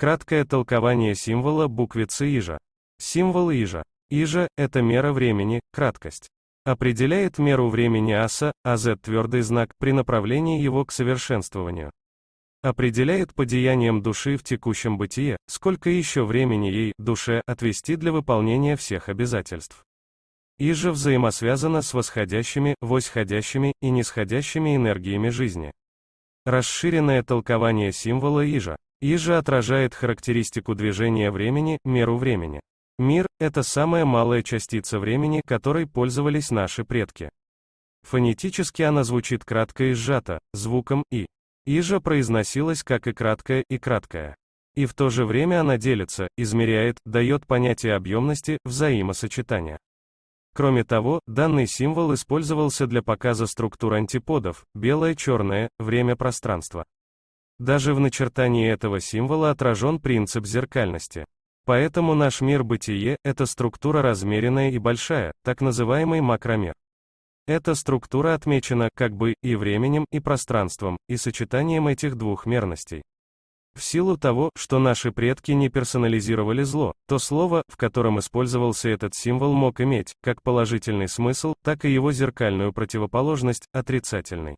Краткое толкование символа буквицы ижа. Символ ижа. Ижа – это мера времени, краткость. Определяет меру времени аса, а z – твердый знак, при направлении его к совершенствованию. Определяет по деяниям души в текущем бытие, сколько еще времени ей, душе, отвести для выполнения всех обязательств. Ижа взаимосвязана с восходящими, восходящими и нисходящими энергиями жизни. Расширенное толкование символа Ижа. И же отражает характеристику движения времени, меру времени. Мир — это самая малая частица времени, которой пользовались наши предки. Фонетически она звучит кратко и сжато, звуком «и». «И» же произносилась как и краткое, и краткое. И в то же время она делится, измеряет, дает понятие объемности, взаимосочетания. Кроме того, данный символ использовался для показа структур антиподов, белое-черное, время-пространство. Даже в начертании этого символа отражен принцип зеркальности. Поэтому наш мир бытие – это структура размеренная и большая, так называемый макромир. Эта структура отмечена, как бы, и временем, и пространством, и сочетанием этих двух мерностей. В силу того, что наши предки не персонализировали зло, то слово, в котором использовался этот символ мог иметь, как положительный смысл, так и его зеркальную противоположность, отрицательный.